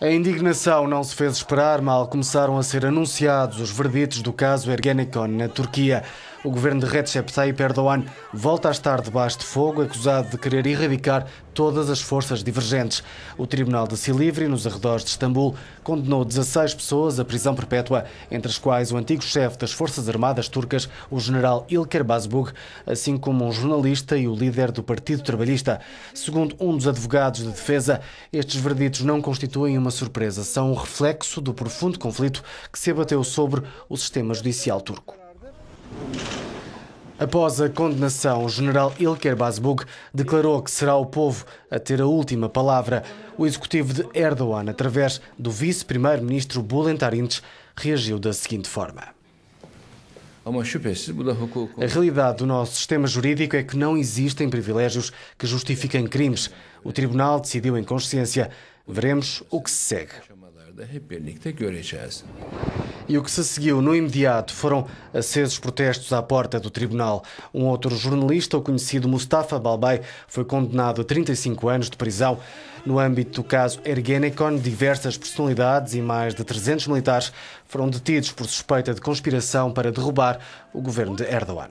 A indignação não se fez esperar, mal começaram a ser anunciados os verditos do caso Ergenekon na Turquia. O governo de Recep Tayyip Erdogan volta a estar debaixo de fogo, acusado de querer erradicar todas as forças divergentes. O Tribunal de Silivri, nos arredores de Istambul, condenou 16 pessoas à prisão perpétua, entre as quais o antigo chefe das Forças Armadas turcas, o general Ilker Bazbug, assim como um jornalista e o líder do Partido Trabalhista. Segundo um dos advogados de defesa, estes verditos não constituem uma uma surpresa, são um reflexo do profundo conflito que se abateu sobre o sistema judicial turco. Após a condenação, o general Ilker Basbug declarou que será o povo a ter a última palavra. O executivo de Erdogan, através do vice-primeiro-ministro Bülent Arınç, reagiu da seguinte forma. A realidade do nosso sistema jurídico é que não existem privilégios que justifiquem crimes. O tribunal decidiu em consciência. Veremos o que se segue. E o que se seguiu no imediato foram acesos protestos à porta do tribunal. Um outro jornalista, o conhecido Mustafa Balbay, foi condenado a 35 anos de prisão. No âmbito do caso Ergenekon, diversas personalidades e mais de 300 militares foram detidos por suspeita de conspiração para derrubar o governo de Erdogan.